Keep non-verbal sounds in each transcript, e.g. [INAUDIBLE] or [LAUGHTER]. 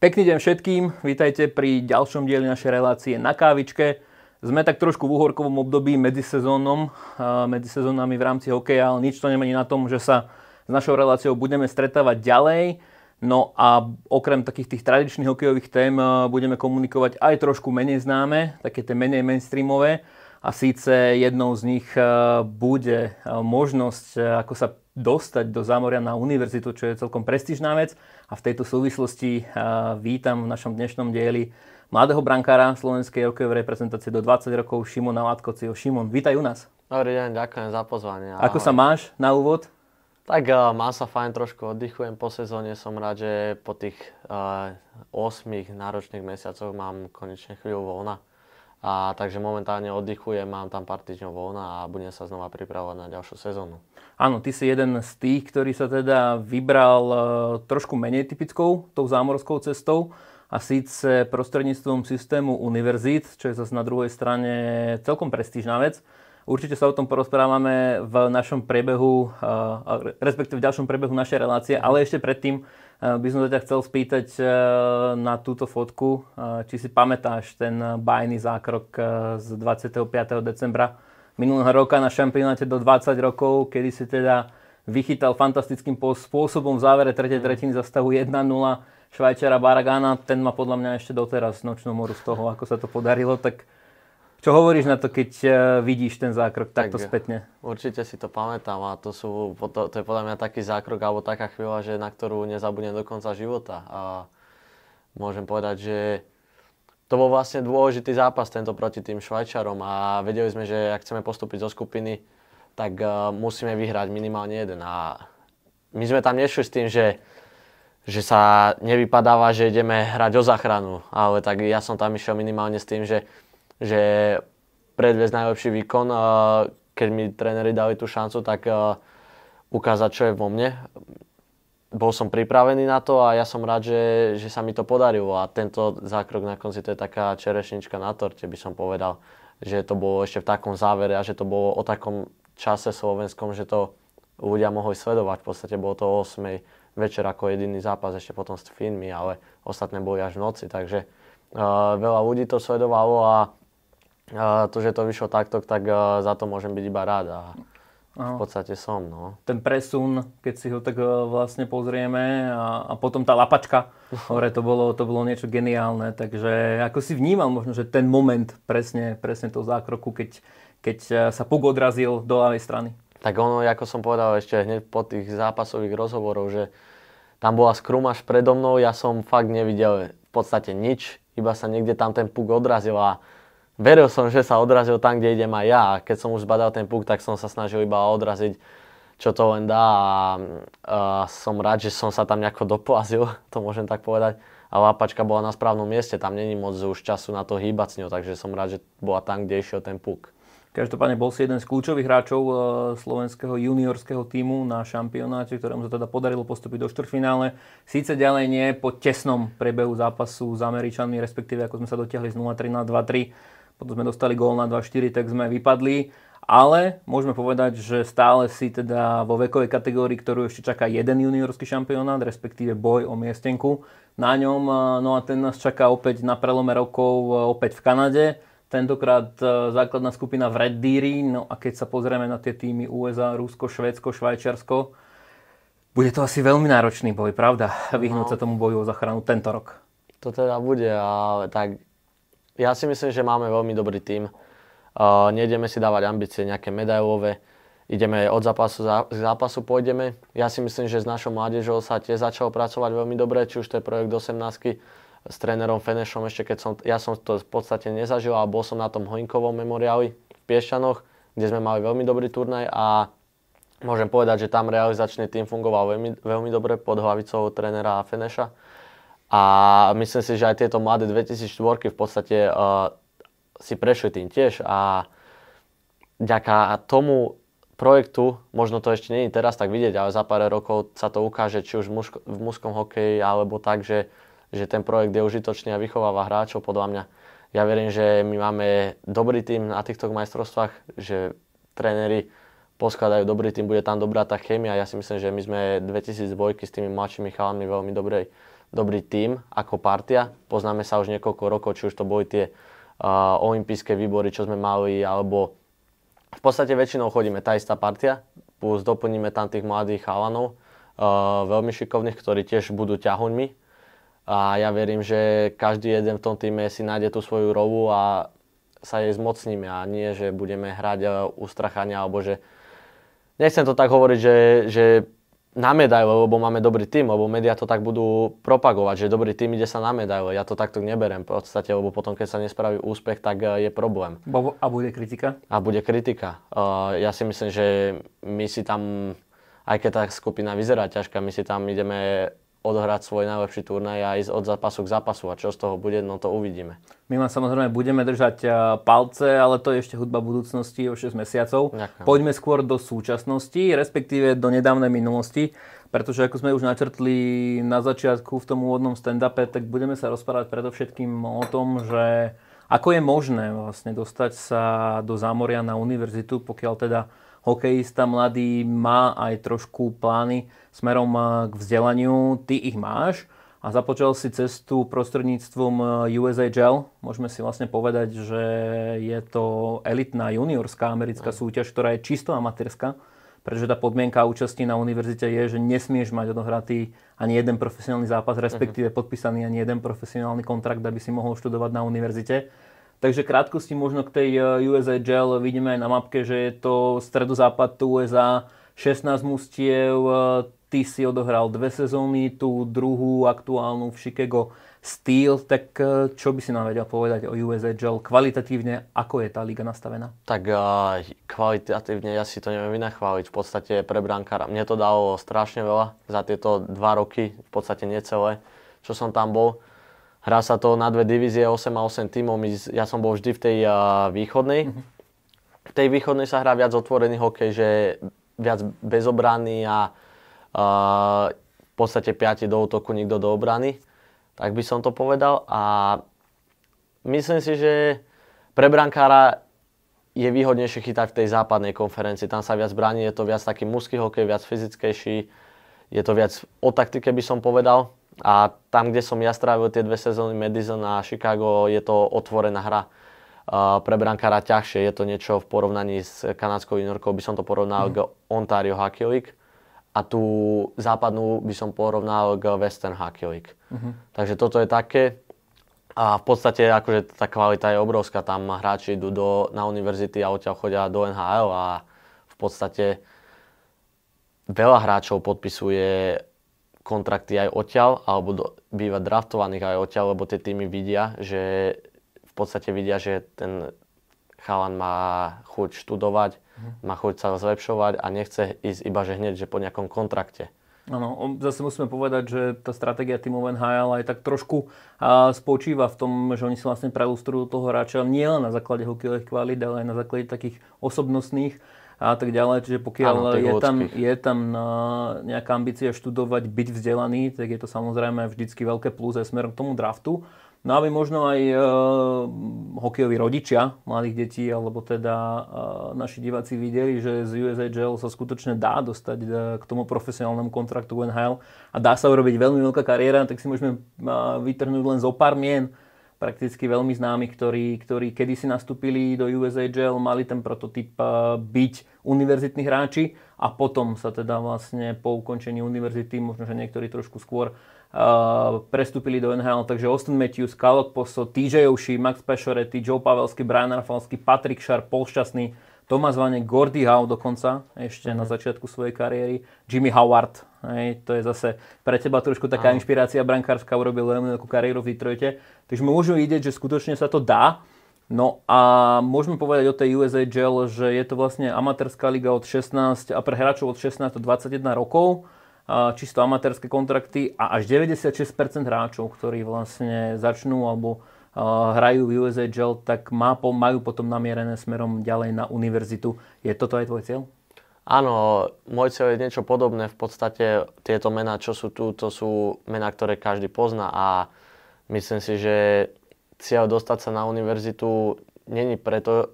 Pekný deň všetkým, vítajte pri ďalšom dieli našej relácie na kávičke. Sme tak trošku v uhorkovom období medzi sezónom, medzi sezónami v rámci hokeja, ale nič to nemení na tom, že sa s našou reláciou budeme stretávať ďalej. No a okrem takých tých tradičných hokejových tém budeme komunikovať aj trošku menej známe, také tie menej mainstreamové a síce jednou z nich e, bude e, možnosť, e, ako sa dostať do zámoria na univerzitu, čo je celkom prestížná vec. A v tejto súvislosti vítam v našom dnešnom dieli mladého brankára slovenskej hokejovej reprezentácie do 20 rokov Šimona Latkociho. Šimon, vítaj u nás. Dobrý deň, ďakujem za pozvanie. Ako sa máš na úvod? Tak uh, má sa fajn, trošku oddychujem po sezóne, som rád, že po tých uh, 8 náročných mesiacoch mám konečne chvíľu voľna. A takže momentálne oddychujem, mám tam pár týždňov voľna a budem sa znova pripravovať na ďalšiu sezónu. Áno, ty si jeden z tých, ktorý sa teda vybral e, trošku menej typickou, tou zámorskou cestou a síce prostredníctvom systému univerzít, čo je zase na druhej strane celkom prestížná vec. Určite sa o tom porozprávame v našom priebehu, eh, respektíve v ďalšom priebehu našej relácie, ale ešte predtým eh, by som sa ťa chcel spýtať eh, na túto fotku, či si pamätáš ten bajný zákrok z 25. decembra minulého roka na šampionáte do 20 rokov, kedy si teda vychytal fantastickým spôsobom v závere 3. Mm. tretiny za stavu 1-0 Švajčera Baragána, ten má podľa mňa ešte doteraz nočnú moru z toho, ako sa to podarilo, tak čo hovoríš na to, keď e, vidíš ten zákrok takto tak, spätne? Určite si to pamätám a to, sú, to, to je podľa mňa taký zákrok alebo taká chvíľa, že na ktorú nezabudnem do konca života. A môžem povedať, že to bol vlastne dôležitý zápas tento proti tým Švajčarom a vedeli sme, že ak chceme postúpiť zo skupiny, tak e, musíme vyhrať minimálne jeden. A my sme tam nešli s tým, že že sa nevypadáva, že ideme hrať o záchranu, ale tak ja som tam išiel minimálne s tým, že že predviesť najlepší výkon, keď mi tréneri dali tú šancu, tak e, ukázať, čo je vo mne. Bol som pripravený na to a ja som rád, že, že sa mi to podarilo. A tento zákrok na konci to je taká čerešnička na torte, by som povedal. Že to bolo ešte v takom závere a že to bolo o takom čase slovenskom, že to ľudia mohli sledovať. V podstate bolo to o 8 večer ako jediný zápas ešte potom s Finmi, ale ostatné boli až v noci. Takže uh, veľa ľudí to sledovalo a to, že to vyšlo takto, tak e, za to môžem byť iba rád a v podstate som. No. Ten presun, keď si ho tak e, vlastne pozrieme a, a potom tá lapačka, [LAUGHS] hore to bolo, to bolo niečo geniálne, takže ako si vnímal možno, že ten moment presne, presne toho zákroku, keď, keď e, sa Puk odrazil do ľavej strany? Tak ono, ako som povedal ešte hneď po tých zápasových rozhovorov, že tam bola skrumaž predo mnou, ja som fakt nevidel v podstate nič, iba sa niekde tam ten puk odrazil a veril som, že sa odrazil tam, kde idem aj ja. A keď som už zbadal ten puk, tak som sa snažil iba odraziť, čo to len dá. A, a som rád, že som sa tam nejako doplazil, [LAUGHS] to môžem tak povedať. A lápačka bola na správnom mieste, tam není moc už času na to hýbať s ňou, takže som rád, že bola tam, kde išiel ten puk. Každopádne bol si jeden z kľúčových hráčov e, slovenského juniorského týmu na šampionáte, ktorému sa teda podarilo postúpiť do štvrtfinále. Síce ďalej nie po tesnom prebehu zápasu s Američanmi, respektíve ako sme sa dotiahli z 0-3 na 3 potom sme dostali gól na 2-4, tak sme vypadli, ale môžeme povedať, že stále si teda vo vekovej kategórii, ktorú ešte čaká jeden juniorský šampionát, respektíve boj o miestenku na ňom, no a ten nás čaká opäť na prelome rokov opäť v Kanade, tentokrát základná skupina v Red Deary, no a keď sa pozrieme na tie týmy USA, Rusko, Švédsko, Švajčiarsko, bude to asi veľmi náročný boj, pravda? Vyhnúť no. sa tomu boju o zachranu tento rok. To teda bude ale tak ja si myslím, že máme veľmi dobrý tím. Uh, nejdeme si dávať ambície nejaké medailové, ideme od zápasu k zápasu pôjdeme. Ja si myslím, že s našou mládežou sa tiež začalo pracovať veľmi dobre, či už to je projekt 18 s trénerom Fenešom, ešte keď som, ja som to v podstate nezažil, ale bol som na tom Hoinkovom memoriáli v Piešťanoch, kde sme mali veľmi dobrý turnaj a môžem povedať, že tam realizačný tým fungoval veľmi, veľmi dobre pod hlavicou trénera Feneša a myslím si, že aj tieto mladé 2004 v podstate uh, si prešli tým tiež a vďaka tomu projektu, možno to ešte není teraz tak vidieť, ale za pár rokov sa to ukáže či už v, mužko, v mužskom hokeji alebo tak, že, že ten projekt je užitočný a vychováva hráčov podľa mňa. Ja verím, že my máme dobrý tým na týchto majstrovstvách, že tréneri poskladajú dobrý tým, bude tam dobrá tá chémia. Ja si myslím, že my sme 2002 s tými mladšími chalami veľmi dobrej dobrý tím ako partia. Poznáme sa už niekoľko rokov, či už to boli tie uh, olympijské výbory, čo sme mali, alebo v podstate väčšinou chodíme tá istá partia, plus doplníme tam tých mladých chalanov, uh, veľmi šikovných, ktorí tiež budú ťahuňmi. A ja verím, že každý jeden v tom týme si nájde tú svoju rovu a sa jej zmocníme a nie, že budeme hrať ustrachania alebo že nechcem to tak hovoriť, že, že na medaile, lebo máme dobrý tým, lebo médiá to tak budú propagovať, že dobrý tým ide sa na medaile. Ja to takto neberem v podstate, lebo potom, keď sa nespraví úspech, tak e, je problém. A bude kritika? A bude kritika. E, ja si myslím, že my si tam, aj keď tá skupina vyzerá ťažká, my si tam ideme odohrať svoj najlepší turnaj a ísť od zápasu k zápasu. A čo z toho bude, no to uvidíme. My vám samozrejme budeme držať e, palce, ale to je ešte hudba budúcnosti o 6 mesiacov. Ďakujem. Poďme skôr do súčasnosti, respektíve do nedávnej minulosti, pretože ako sme už načrtli na začiatku v tom úvodnom stand-upe, tak budeme sa rozprávať predovšetkým o tom, že ako je možné vlastne dostať sa do zámoria na univerzitu, pokiaľ teda hokejista mladý má aj trošku plány smerom eh, k vzdelaniu. Ty ich máš a započal si cestu prostredníctvom eh, USHL. Môžeme si vlastne povedať, že je to elitná juniorská americká no. súťaž, ktorá je čisto amatérska, pretože tá podmienka účasti na univerzite je, že nesmieš mať odohratý ani jeden profesionálny zápas, mhm. respektíve podpísaný ani jeden profesionálny kontrakt, aby si mohol študovať na univerzite Takže krátkosti možno k tej eh, USA Gel vidíme aj na mapke, že je to stredozápad USA, 16 mustiev, eh, ty si odohral dve sezóny, tú druhú aktuálnu v Chicago Steel, tak eh, čo by si nám vedel povedať o USA Gel kvalitatívne, ako je tá liga nastavená? Tak kvalitatívne ja si to neviem vynachváliť, v podstate pre brankára. Mne to dalo strašne veľa za tieto dva roky, v podstate necelé, čo som tam bol Hrá sa to na dve divízie, 8 a 8 tímov. My, ja som bol vždy v tej uh, východnej. V tej východnej sa hrá viac otvorený hokej, že viac bezobranný a uh, v podstate 5 do útoku, nikto do obrany. Tak by som to povedal. A myslím si, že pre brankára je výhodnejšie chytať v tej západnej konferencii. Tam sa viac bráni, je to viac taký mužský hokej, viac fyzickejší. Je to viac o taktike, by som povedal. A tam, kde som ja strávil tie dve sezóny Madison a Chicago, je to otvorená hra pre brankára ťažšie. Je to niečo v porovnaní s kanadskou juniorkou, by som to porovnal mm. k Ontario Hockey League a tú západnú by som porovnal k Western Hockey League. Mm-hmm. Takže toto je také. A v podstate akože tá kvalita je obrovská. Tam hráči idú do, na univerzity a odtiaľ chodia do NHL a v podstate veľa hráčov podpisuje kontrakty aj odtiaľ, alebo do, býva draftovaných aj odtiaľ, lebo tie týmy vidia, že v podstate vidia, že ten chalan má chuť študovať, mm. má chuť sa zlepšovať a nechce ísť iba že hneď, že po nejakom kontrakte. Áno, zase musíme povedať, že tá stratégia tímov NHL aj tak trošku a, spočíva v tom, že oni si vlastne preustrujú toho hráča nielen na základe hokejových kvalít, ale aj na základe takých osobnostných a tak ďalej. Čiže pokiaľ ano, je, tam, je tam no, nejaká ambícia študovať, byť vzdelaný, tak je to samozrejme vždycky veľké plus aj smerom k tomu draftu. No aby možno aj e, hokejoví rodičia mladých detí, alebo teda e, naši diváci videli, že z USHL sa skutočne dá dostať e, k tomu profesionálnemu kontraktu NHL a dá sa urobiť veľmi veľká kariéra, tak si môžeme e, vytrhnúť len zo pár mien, prakticky veľmi známi, ktorí, ktorí kedysi nastúpili do USAGL, mali ten prototyp eh, byť univerzitní hráči a potom sa teda vlastne po ukončení univerzity, možno že niektorí trošku skôr, Uh, prestúpili do NHL, takže Austin Matthews, Kalok Poso, TJ Oshie, Max Pešoretti, Joe Pavelský, Brian Rafalsky, Patrick Sharp, Polšťastný, Thomas Vane, Gordy Howe dokonca ešte mm na mhm. začiatku svojej kariéry, Jimmy Howard, hej, to je zase pre teba trošku taká Áno. inšpirácia brankárska, urobil len takú kariéru v Detroite, takže môžu vidieť, že skutočne sa to dá. No a môžeme povedať o tej USHL, že je to vlastne amatérska liga od 16 a pre hráčov od 16 do 21 rokov čisto amatérske kontrakty a až 96% hráčov, ktorí vlastne začnú alebo hrajú v USHL, tak má, majú potom namierené smerom ďalej na univerzitu. Je toto aj tvoj cieľ? Áno, môj cieľ je niečo podobné. V podstate tieto mená, čo sú tu, to sú mená, ktoré každý pozná a myslím si, že cieľ dostať sa na univerzitu není preto,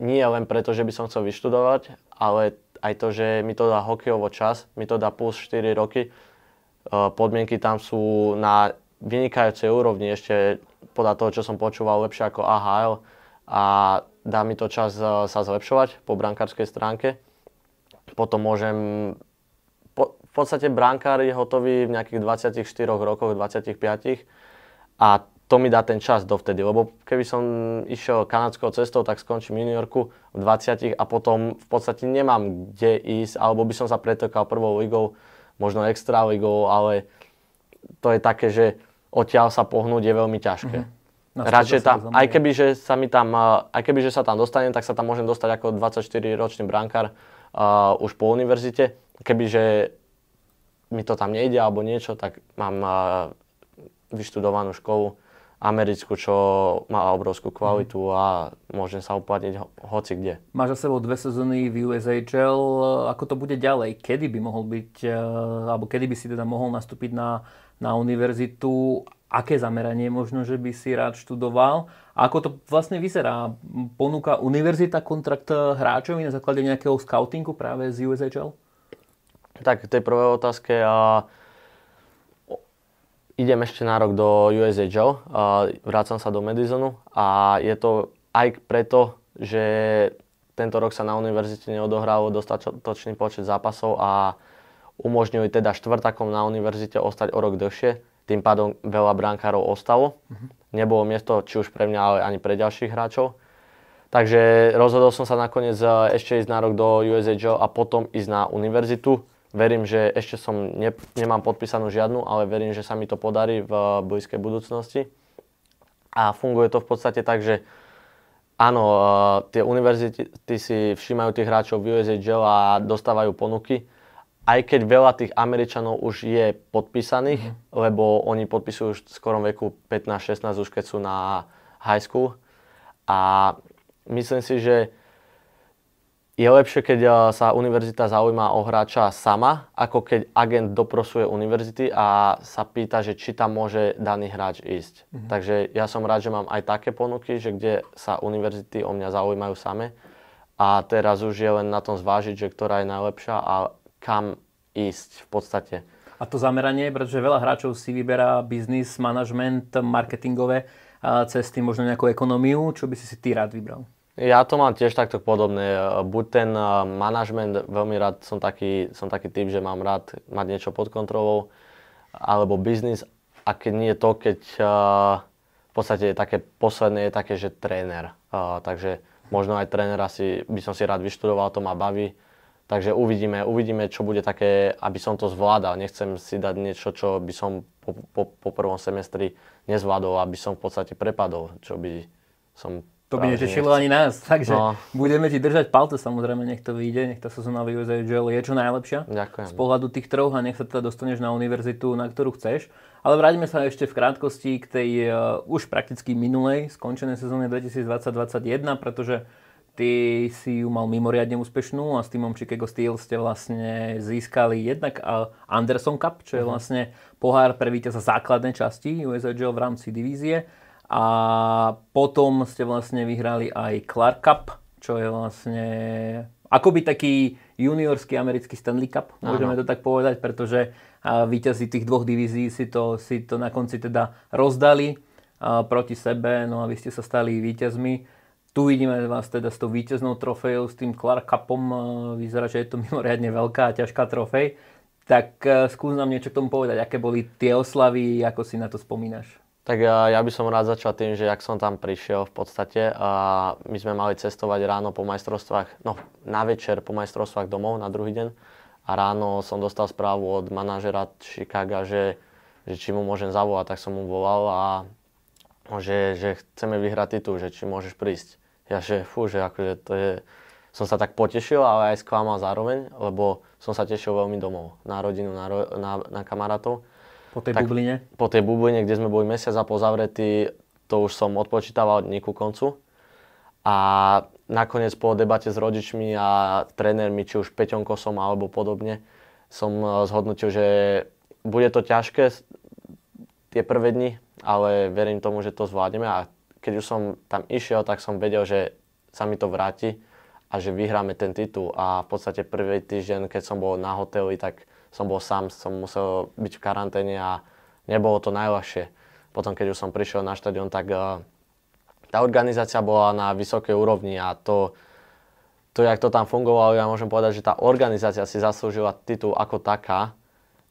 nie len preto, že by som chcel vyštudovať, ale aj to, že mi to dá hokejovo čas, mi to dá plus 4 roky. E, podmienky tam sú na vynikajúcej úrovni, ešte podľa toho, čo som počúval, lepšie ako AHL a dá mi to čas e, sa zlepšovať po brankárskej stránke. Potom môžem... Po, v podstate brankár je hotový v nejakých 24 rokoch, 25 a to mi dá ten čas dovtedy, lebo keby som išiel kanadskou cestou, tak skončím juniorku v 20 a potom v podstate nemám kde ísť, alebo by som sa pretokal prvou ligou, možno extra ligou, ale to je také, že odtiaľ sa pohnúť je veľmi ťažké. Mm-hmm. Radšej tam, aj keby, že sa mi tam, aj keby, že sa tam dostanem, tak sa tam môžem dostať ako 24-ročný brankár uh, už po univerzite. Keby, že mi to tam nejde alebo niečo, tak mám uh, vyštudovanú školu americkú, čo má obrovskú kvalitu mm. a môžem sa uplatniť ho- hoci kde. Máš za sebou dve sezóny v USHL. Ako to bude ďalej? Kedy by mohol byť, alebo kedy by si teda mohol nastúpiť na na univerzitu, aké zameranie možno, že by si rád študoval a ako to vlastne vyzerá. Ponúka univerzita kontrakt hráčovi na základe nejakého scoutingu práve z USHL? Tak, to tej prvej otázke. A idem ešte na rok do USHL, a vrácam sa do Madisonu a je to aj preto, že tento rok sa na univerzite neodohralo dostatočný počet zápasov a umožnili teda štvrtakom na univerzite ostať o rok dlhšie, tým pádom veľa brankárov ostalo. Uh-huh. Mhm. Nebolo miesto či už pre mňa, ale ani pre ďalších hráčov. Takže rozhodol som sa nakoniec e, ešte ísť na rok do USHL a potom ísť na univerzitu. Verím, že ešte som ne, nemám podpísanú žiadnu, ale verím, že sa mi to podarí v e, blízkej budúcnosti. A funguje to v podstate tak, že áno, e, tie univerzity si všímajú tých hráčov v USHL a dostávajú ponuky, aj keď veľa tých Američanov už je podpísaných, mm lebo oni podpisujú už v skorom veku 15-16, už keď sú na high school. A myslím si, že je lepšie, keď eh, sa univerzita zaujíma o hráča sama, ako keď agent doprosuje univerzity a sa pýta, že či tam môže daný hráč ísť. Mm-hmm. Takže ja som rád, že mám aj také ponuky, že kde sa univerzity o mňa zaujímajú same. A teraz už je len na tom zvážiť, že ktorá je najlepšia a kam ísť v podstate. A to zameranie, pretože veľa hráčov si vyberá biznis, manažment, marketingové cesty, možno nejakú ekonomiu, Čo by si si ty rád vybral? Ja to mám tiež takto podobné. Buď ten manažment, veľmi rád som taký, som taký typ, že mám rád mať niečo pod kontrolou, alebo biznis, a keď nie to, keď v podstate je také posledné je také, že tréner. takže možno aj trénera si, by som si rád vyštudoval, to ma baví Takže uvidíme, uvidíme, čo bude také, aby som to zvládal. Nechcem si dať niečo, čo by som po, po, po prvom semestri nezvládol, aby som v podstate prepadol, čo by som... To by netešilo ani nás, [LAUGHS] takže no. budeme ti držať palce, samozrejme, nech to vyjde, nech tá sezóna v USHL je čo najlepšia. Ďakujem. Z pohľadu tých troch a nech sa teda dostaneš na univerzitu, na ktorú chceš. Ale vráťme sa ešte v krátkosti k tej uh, už prakticky minulej, skončenej sezóne 2020-2021, pretože Ty si ju mal mimoriadne úspešnú a s týmom Chicago Steel ste vlastne získali jednak Anderson Cup, čo je mhm. vlastne pohár pre víťaza základnej časti USHL v rámci divízie. A potom ste vlastne vyhrali aj Clark Cup, čo je vlastne akoby taký juniorský americký Stanley Cup, môžeme Áno. to tak povedať, pretože víťazi tých dvoch divízií si to, si to na konci teda rozdali proti sebe, no a vy ste sa stali víťazmi. Tu vidíme vás teda s tou víťaznou trofejou, s tým Clark Cupom, eh, vyzerá, že je to [LAUGHS] mimoriadne veľká a ťažká trofej. Tak eh, skús nám niečo k tomu povedať, aké boli tie oslavy, ako si na to spomínaš. Tak eh, ja by som rád začal tým, že ak som tam prišiel v podstate a my sme mali cestovať ráno po majstrovstvách, no na večer po majstrovstvách domov na druhý deň a ráno som dostal správu od manažera Chicago, že, že či mu môžem zavolať, tak som mu volal a že, že chceme vyhrať titul, že či môžeš prísť ja že fú, že akože to je, som sa tak potešil, ale aj sklamal zároveň, lebo som sa tešil veľmi domov, na rodinu, na, ro, na, na kamarátov. Po tej tak, bubline? Po tej bubline, kde sme boli mesiac a pozavretí, to už som odpočítaval od ku koncu. A nakoniec po debate s rodičmi a trénermi, či už Peťom Kosom alebo podobne, som e, zhodnotil, že bude to ťažké tie prvé dni, ale verím tomu, že to zvládneme a keď už som tam išiel, tak som vedel, že sa mi to vráti a že vyhráme ten titul. A v podstate prvý týždeň, keď som bol na hoteli, tak som bol sám, som musel byť v karanténe a nebolo to najľahšie. Potom, keď už som prišiel na štadión, tak uh, tá organizácia bola na vysokej úrovni a to, to, jak to tam fungovalo, ja môžem povedať, že tá organizácia si zaslúžila titul ako taká,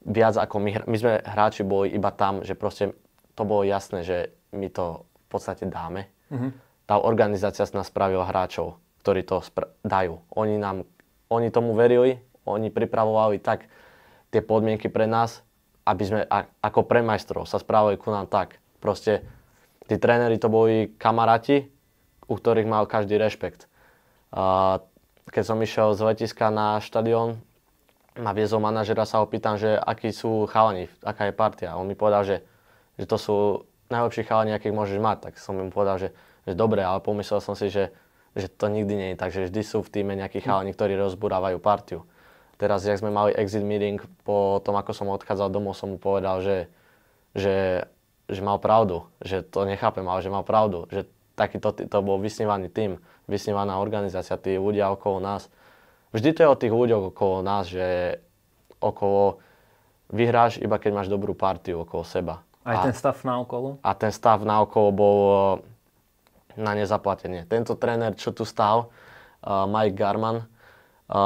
viac ako my, my sme hráči boli iba tam, že proste to bolo jasné, že my to podstate dáme. Mm-hmm. Tá organizácia z nás spravila hráčov, ktorí to spra- dajú. Oni, nám, oni tomu verili, oni pripravovali tak tie podmienky pre nás, aby sme a, ako pre majstrov sa správali ku nám tak. Proste tí tréneri to boli kamaráti, u ktorých mal každý rešpekt. A keď som išiel z letiska na štadión, ma viezol manažera, sa ho pýtam, že akí sú chalani, aká je partia. On mi povedal, že, že to sú najlepší chalani, akých môžeš mať. Tak som im povedal, že, že dobre, ale pomyslel som si, že, že to nikdy nie je tak, že vždy sú v týme nejakí chalani, ktorí rozburávajú partiu. Teraz, jak sme mali exit meeting, po tom, ako som odchádzal domov, som mu povedal, že, že, že mal pravdu, že to nechápem, ale že mal pravdu, že takýto to bol vysnívaný tým, vysnívaná organizácia, tí ľudia okolo nás. Vždy to je o tých ľuďoch okolo nás, že okolo vyhráš iba keď máš dobrú partiu okolo seba. Aj a, ten stav na okolo? A ten stav na okolo bol e, na nezaplatenie. Tento tréner, čo tu uh, Mike Garman, e,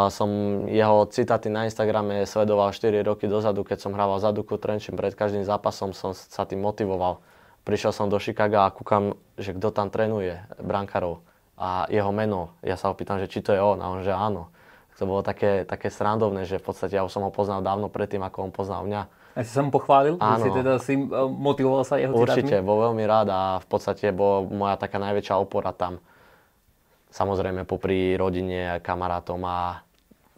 som jeho citáty na Instagrame sledoval 4 roky dozadu, keď som hrával za Duku Trenčín pred každým zápasom, som sa tým motivoval. Prišiel som do Chicaga a kúkam, že kto tam trénuje, brankárov a jeho meno. Ja sa ho pýtam, že či to je on a on, že áno. To bolo také, také srandovné, že v podstate ja už som ho poznal dávno predtým, ako on poznal mňa a si sa mu pochválil, Áno. si teda si eh, motivoval sa jeho Určite, citátmi. bol veľmi rád a v podstate bol moja taká najväčšia opora tam. Samozrejme popri rodine, kamarátom a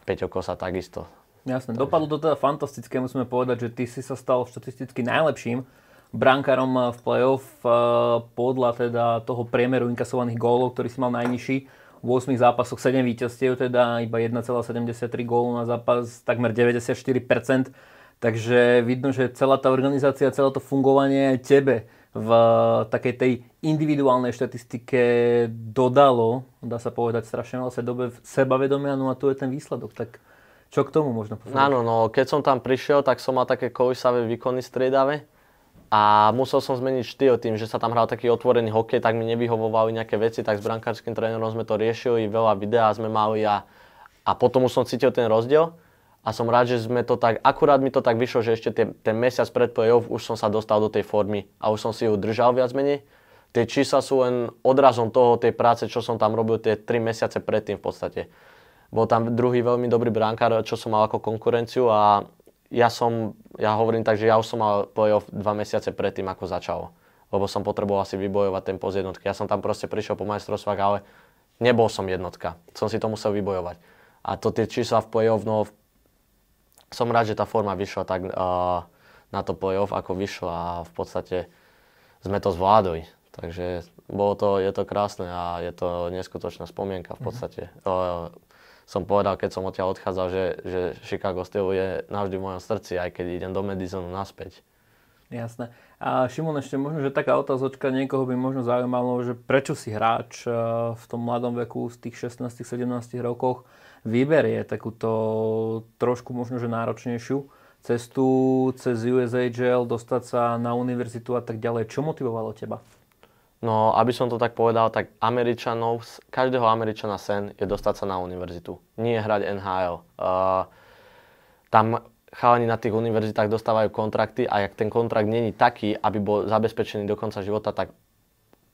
Peťo Kosa takisto. Jasné, Takže... dopadlo to teda fantastické, musíme povedať, že ty si sa stal štatisticky najlepším brankárom eh, v play-off eh, podľa teda toho priemeru inkasovaných gólov, ktorý si mal najnižší. V 8 zápasoch 7 víťazstiev, teda iba 1,73 gólu na zápas, takmer 94%. Takže vidno, že celá tá organizácia, celé to fungovanie aj tebe v eh, takej tej individuálnej štatistike dodalo, dá sa povedať, strašne veľa dobe sebavedomia, no a tu je ten výsledok. Tak čo k tomu možno povedať? Áno, no keď som tam prišiel, tak som mal také kolisavé výkony striedavé a musel som zmeniť štýl tým, že sa tam hral taký otvorený hokej, tak mi nevyhovovali nejaké veci, tak s brankárským trénerom sme to riešili, veľa videá sme mali a, a potom už som cítil ten rozdiel a som rád, že sme to tak, akurát mi to tak vyšlo, že ešte ten, ten mesiac pred play-off už som sa dostal do tej formy a už som si ju držal viac menej. Tie čísla sú len odrazom toho, tej práce, čo som tam robil tie 3 mesiace predtým v podstate. Bol tam druhý veľmi dobrý bránkar, čo som mal ako konkurenciu a ja som, ja hovorím tak, že ja už som mal play-off dva mesiace predtým, ako začalo. Lebo som potreboval asi vybojovať ten post jednotky. Ja som tam proste prišiel po majstrovstvách, ale nebol som jednotka. Som si to musel vybojovať. A to tie čísla v play-off, no v som rád, že tá forma vyšla tak uh, na to playoff, ako vyšla a v podstate sme to zvládli. Takže bolo to, je to krásne a je to neskutočná spomienka v mhm. podstate. Uh, som povedal, keď som od ťa odchádzal, že, že Chicago Steel je navždy v mojom srdci, aj keď idem do Madisonu naspäť. Jasné. A Šimon, ešte možno, že taká otázočka niekoho by možno zaujímalo, že prečo si hráč e, v tom mladom veku z tých 16-17 rokoch vyberie takúto trošku možno, že náročnejšiu cestu cez USAGL, dostať sa na univerzitu a tak ďalej. Čo motivovalo teba? No, aby som to tak povedal, tak Američanov, každého Američana sen je dostať sa na univerzitu. Nie hrať NHL. Uh, tam chalani na tých univerzitách dostávajú kontrakty a ak ten kontrakt není taký, aby bol zabezpečený do konca života, tak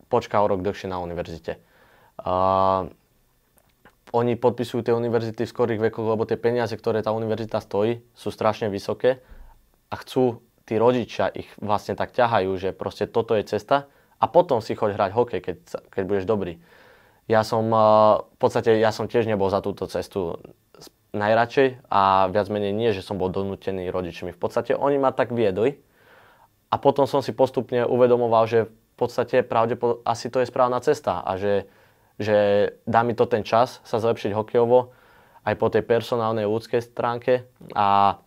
počká o rok dlhšie na univerzite. Uh, oni podpisujú tie univerzity v skorých vekoch, lebo tie peniaze, ktoré tá univerzita stojí, sú strašne vysoké a chcú, tí rodičia ich vlastne tak ťahajú, že proste toto je cesta a potom si choď hrať hokej, keď, keď budeš dobrý. Ja som, eh, v podstate, ja som tiež nebol za túto cestu najradšej a viac menej nie, že som bol donútený rodičmi. V podstate oni ma tak viedli a potom som si postupne uvedomoval, že v podstate pravdepo- asi to je správna cesta a že že dá mi to ten čas sa zlepšiť hokejovo, aj po tej personálnej ľudskej stránke a,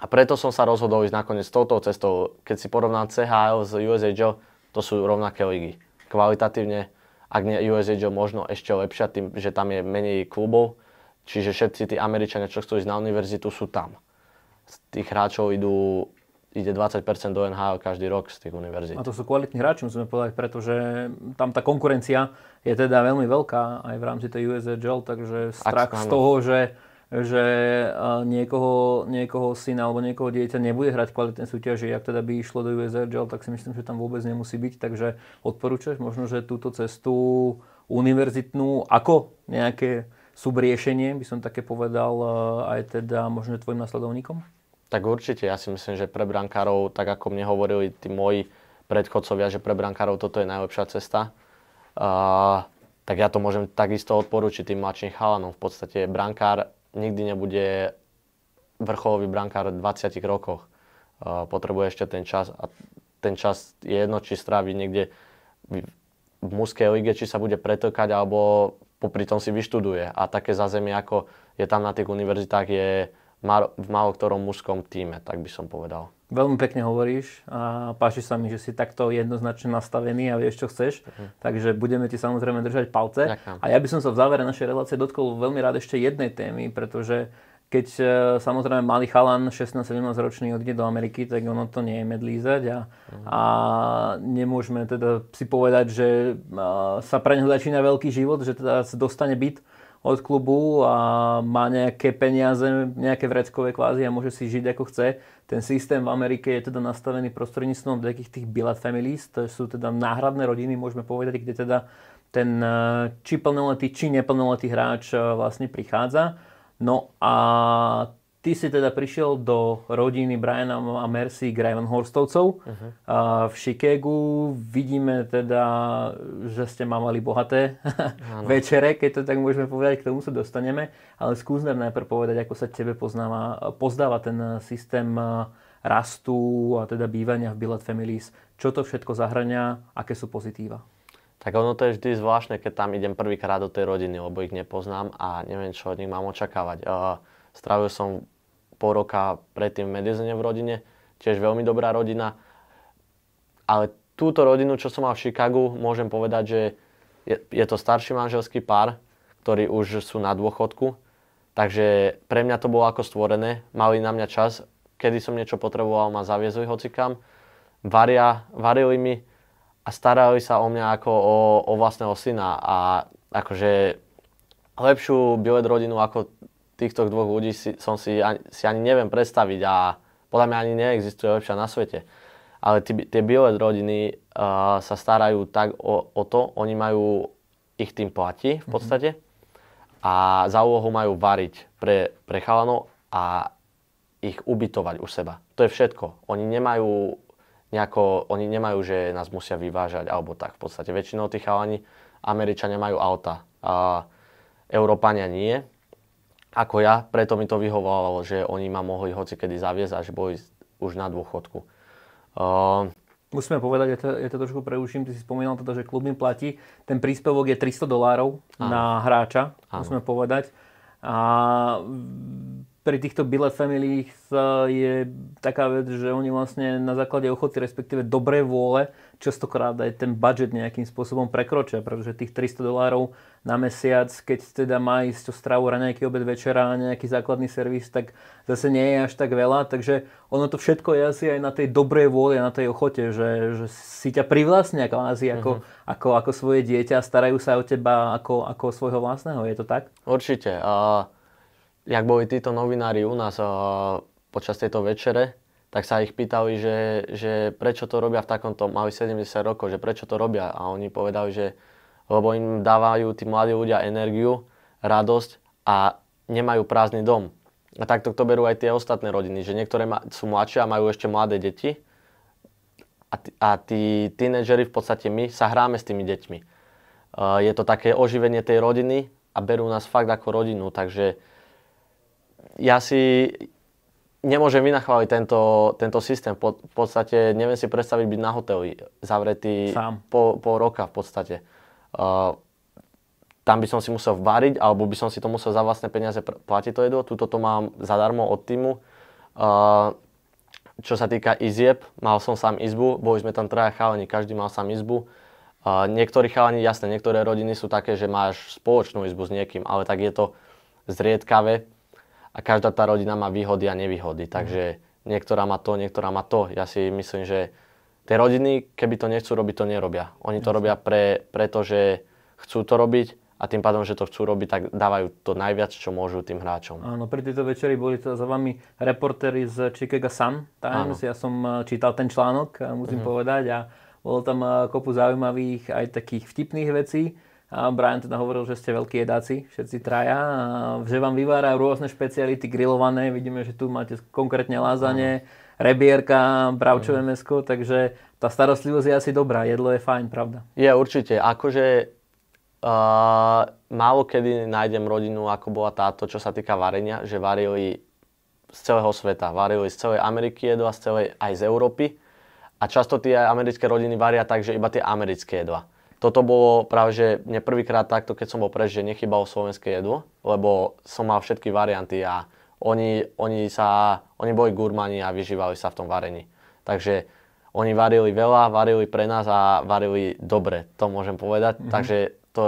a preto som sa rozhodol ísť nakoniec touto cestou. Keď si porovnám CHL s USHL, to sú rovnaké ligy. Kvalitatívne, ak nie USHL, možno ešte lepšia tým, že tam je menej klubov, čiže všetci tí Američania, čo chcú ísť na univerzitu, sú tam. Z tých hráčov idú ide 20% do NHL každý rok z tých univerzít. A to sú kvalitní hráči, musíme povedať, pretože tam tá konkurencia je teda veľmi veľká aj v rámci tej USHL, takže strach Ak, z toho, že že niekoho, niekoho syna alebo niekoho dieťa nebude hrať kvalitné súťaži, ak teda by išlo do USHL, tak si myslím, že tam vôbec nemusí byť, takže odporúčaš možno, že túto cestu univerzitnú ako nejaké subriešenie, by som také povedal, aj teda možno tvojim nasledovníkom? Tak určite, ja si myslím, že pre brankárov, tak ako mne hovorili tí moji predchodcovia, že pre brankárov toto je najlepšia cesta tak ja to môžem takisto odporúčiť tým mladším chalanom. V podstate brankár nikdy nebude vrcholový brankár v 20 rokoch. Uh, potrebuje ešte ten čas a ten čas je jedno, či strávi niekde v mužskej lige, či sa bude pretokať alebo popri tom si vyštuduje. A také zázemie, ako je tam na tých univerzitách, je v málo ktorom mužskom týme, tak by som povedal. Veľmi pekne hovoríš a páči sa mi, že si takto jednoznačne nastavený a vieš, čo chceš. Uh-huh. Takže budeme ti samozrejme držať palce. Ďakujem. A ja by som sa v závere našej relácie dotkol veľmi rád ešte jednej témy, pretože keď e, samozrejme malý chalan, 16-17 ročný odíde do Ameriky, tak ono to nie je medlízať a, mhm. a nemôžeme teda si povedať, že e, sa pre neho začína veľký život, že teda dostane byt od klubu a má nejaké peniaze, nejaké vreckové kvázi a môže si žiť ako chce. Ten systém v Amerike je teda nastavený prostredníctvom takých tých billet families, to sú teda náhradné rodiny, môžeme povedať, kde teda ten e, či plnoletý, či neplnoletý hráč e, vlastne prichádza. No a Ty si teda prišiel do rodiny Briana a Mercy Gravenhorstovcov uh-huh. Mhm. a v Chicagu. Vidíme teda, že ste mali bohaté ano. [LAUGHS] večere, keď to tak môžeme povedať, k tomu sa dostaneme. Ale skús nám najprv povedať, ako sa tebe poznáva, pozdáva ten systém rastu a teda bývania v Billet Families. Čo to všetko zahrania, aké sú pozitíva? Tak ono to je vždy zvláštne, keď tam idem prvýkrát do tej rodiny, lebo ich nepoznám a neviem, čo od nich mám očakávať. Uh, strávil som pol roka predtým v Medizene v rodine, tiež veľmi dobrá rodina. Ale túto rodinu, čo som mal v Chicagu, môžem povedať, že je, je to starší manželský pár, ktorí už sú na dôchodku. Takže pre mňa to bolo ako stvorené. Mali na mňa čas, kedy som niečo potreboval, ma zaviezli hocikam. Varia, varili mi a starali sa o mňa ako o, o vlastného syna. A akože lepšiu bilet rodinu, ako týchto dvoch ľudí si, som si, si ani neviem predstaviť a podľa mňa ani neexistuje lepšia na svete. Ale tí, tie bioed rodiny uh, sa starajú tak o, o to, oni majú, ich tým platí v mhm. podstate mm-hmm. a za úlohu majú variť pre, pre chalanov a ich ubytovať u seba. To je všetko. Oni nemajú nejako, oni nemajú, že nás musia vyvážať alebo tak. V podstate väčšinou tí chalani Američania majú auta. A Európania nie, ako ja, preto mi to vyhovovalo, že oni ma mohli hoci kedy zaviesť až boli už na dôchodku. Uh, Musíme povedať, ja to, ja to trošku preuším, ty si spomínal teda, že klub mi platí, ten príspevok je 300 dolárov na hráča, áno. musíme povedať. A pri týchto Bile Family je taká vec, že oni vlastne na základe ochoty, respektíve dobrej vôle, častokrát aj ten budget nejakým spôsobom prekročia, pretože tých 300 dolárov na mesiac, keď teda má ísť o stravu, nejaký obed, večera a nejaký základný servis, tak zase nie je až tak veľa, takže ono to všetko je asi aj na tej dobrej vôli, na tej ochote, že, že si ťa privlastnia kvázi ako, mm-hmm. ako, ako svoje dieťa, starajú sa o teba ako, ako svojho vlastného, je to tak? Určite. A uh jak boli títo novinári u nás eh, počas tejto večere, tak sa ich pýtali, že, že prečo to robia v takomto, mali 70 rokov, že prečo to robia. A oni povedali, že lebo im dávajú tí mladí ľudia energiu, radosť a nemajú prázdny dom. A takto to berú aj tie ostatné rodiny, že niektoré sú mladšie a majú ešte mladé deti. A, t- a tí tínedžeri v podstate my sa hráme s tými deťmi. Uh, je to také oživenie tej rodiny a berú nás fakt ako rodinu, takže ja si nemôžem vynachváliť tento, tento systém. Po, v podstate neviem si predstaviť byť na hoteli zavretý Sám. Po, po roka v podstate. Uh, tam by som si musel variť, alebo by som si to musel za vlastné peniaze platiť to jedlo. Tuto to mám zadarmo od týmu. Uh, čo sa týka izieb, mal som sám izbu, boli sme tam traja chalani, každý mal sám izbu. Uh, niektorí chalani, jasné, niektoré rodiny sú také, že máš spoločnú izbu s niekým, ale tak je to zriedkavé a každá tá rodina má výhody a nevýhody. Takže niektorá má to, niektorá má to. Ja si myslím, že tie rodiny, keby to nechcú robiť, to nerobia. Oni to robia pre, preto, že chcú to robiť a tým pádom, že to chcú robiť, tak dávajú to najviac, čo môžu tým hráčom. Áno, pri tejto večeri boli teda za vami reportéry z Chicago Sun Times. Ja som eh, čítal ten článok, eh, musím mm povedať, a bolo tam eh, kopu zaujímavých aj takých vtipných vecí. A Brian teda hovoril, že ste veľkí jedáci, všetci traja, a že vám vyvárajú rôzne špeciality grillované, Vidíme, že tu máte konkrétne lázanie, rebierka, bravčové mm. mesko, takže tá starostlivosť je asi dobrá. Jedlo je fajn, pravda? Je určite. Akože uh, málo kedy nájdem rodinu, ako bola táto, čo sa týka varenia, že varili z celého sveta. Varili z celej Ameriky jedla, z celej aj z Európy. A často tie americké rodiny varia tak, že iba tie americké jedla toto bolo práve, že mne prvýkrát takto, keď som bol preč, že nechybalo slovenské jedlo, lebo som mal všetky varianty a oni, oni, sa, oni boli gurmani a vyžívali sa v tom varení. Takže oni varili veľa, varili pre nás a varili dobre, to môžem povedať. Mm-hmm. Takže to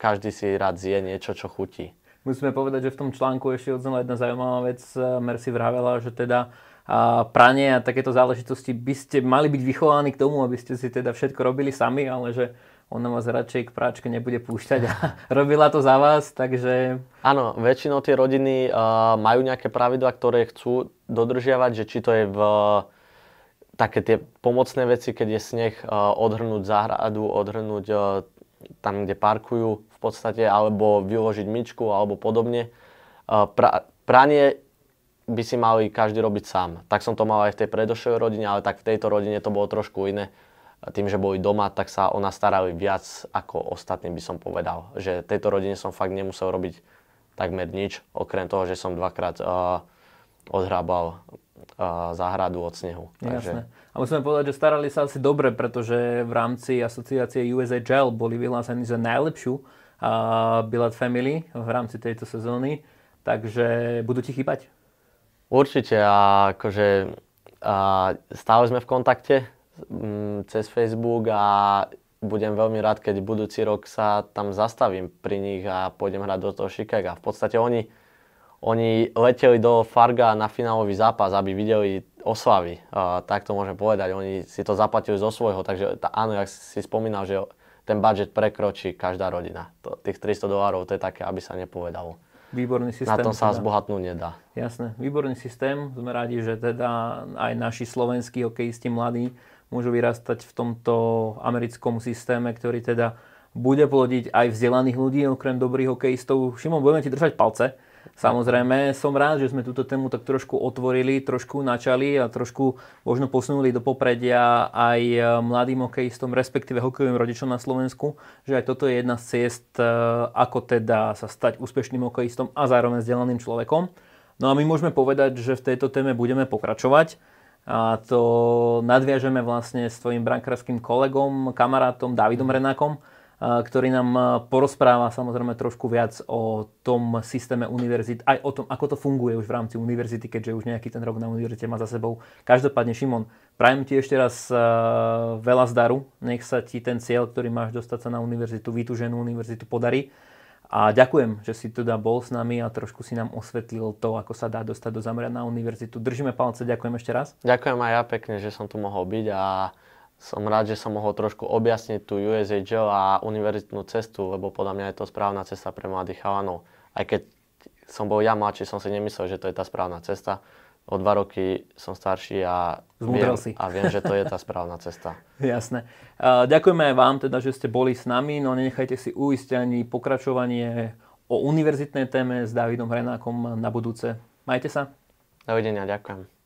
každý si rád zje niečo, čo chutí. Musíme povedať, že v tom článku ešte odznala jedna zaujímavá vec. Eh, Merci vravela, že teda a pranie a takéto záležitosti by ste mali byť vychovaní k tomu, aby ste si teda všetko robili sami, ale že ona vás radšej k práčke nebude púšťať a [LAUGHS] robila to za vás, takže... Áno, väčšinou tie rodiny uh, majú nejaké pravidla, ktoré chcú dodržiavať, že či to je v uh, také tie pomocné veci, keď je sneh, uh, odhrnúť záhradu, odhrnúť uh, tam, kde parkujú v podstate, alebo vyložiť myčku alebo podobne. Uh, pra, pranie by si mali každý robiť sám. Tak som to mal aj v tej predošlej rodine, ale tak v tejto rodine to bolo trošku iné, tým, že boli doma, tak sa ona starali viac ako ostatní, by som povedal. Že tejto rodine som fakt nemusel robiť takmer nič, okrem toho, že som dvakrát uh, odhrábal uh, záhradu od snehu. Takže... Jasné. A musíme povedať, že starali sa asi dobre, pretože v rámci asociácie Gel boli vyhlásení za najlepšiu uh, Billard Family v rámci tejto sezóny. Takže budú ti chýbať? Určite. A akože, a stále sme v kontakte Mm, cez Facebook a budem veľmi rád, keď budúci rok sa tam zastavím pri nich a pôjdem hrať do toho Chicago. V podstate oni, oni leteli do Farga na finálový zápas, aby videli oslavy. tak to môžem povedať. Oni si to zaplatili zo svojho, takže tá, áno, ja si spomínal, že ten budget prekročí každá rodina. To, tých 300 dolárov, to je také, aby sa nepovedalo. Výborný systém. Na tom sa teda. zbohatnúť nedá. Jasné, výborný systém. Sme radi, že teda aj naši slovenskí hokejisti mladí môžu vyrastať v tomto americkom systéme, ktorý teda bude plodiť aj vzdelaných ľudí, okrem dobrých hokejistov. Šimon, budeme ti držať palce. Samozrejme, som rád, že sme túto tému tak trošku otvorili, trošku načali a trošku možno posunuli do popredia aj e, mladým hokejistom, respektíve hokejovým rodičom na Slovensku, že aj toto je jedna z ciest, e, ako teda sa stať úspešným hokejistom a zároveň vzdelaným človekom. No a my môžeme povedať, že v tejto téme budeme pokračovať. A to nadviažeme vlastne s tvojim brankárským kolegom, kamarátom Davidom mhm. Renákom, ktorý nám porozpráva samozrejme trošku viac o tom systéme univerzity, aj o tom, ako to funguje už v rámci univerzity, keďže už nejaký ten rok na univerzite má za sebou. Každopádne, Šimon, prajem ti ešte raz veľa zdaru, nech sa ti ten cieľ, ktorý máš dostať sa na univerzitu, vytúženú univerzitu, podarí a ďakujem, že si teda bol s nami a trošku si nám osvetlil to, ako sa dá dostať do zamerania na univerzitu. Držíme palce, ďakujem ešte raz. Ďakujem aj ja pekne, že som tu mohol byť a som rád, že som mohol trošku objasniť tú USHL a univerzitnú cestu, lebo podľa mňa je to správna cesta pre mladých chalanov. Aj keď som bol ja mladší, som si nemyslel, že to je tá správna cesta o dva roky som starší a viem, si. a viem, že to je tá správna cesta. [LAUGHS] Jasné. Ďakujeme aj vám teda, že ste boli s nami, no nenechajte si uísť ani pokračovanie o univerzitnej téme s Davidom Hrenákom na budúce. Majte sa. Dovidenia, ďakujem.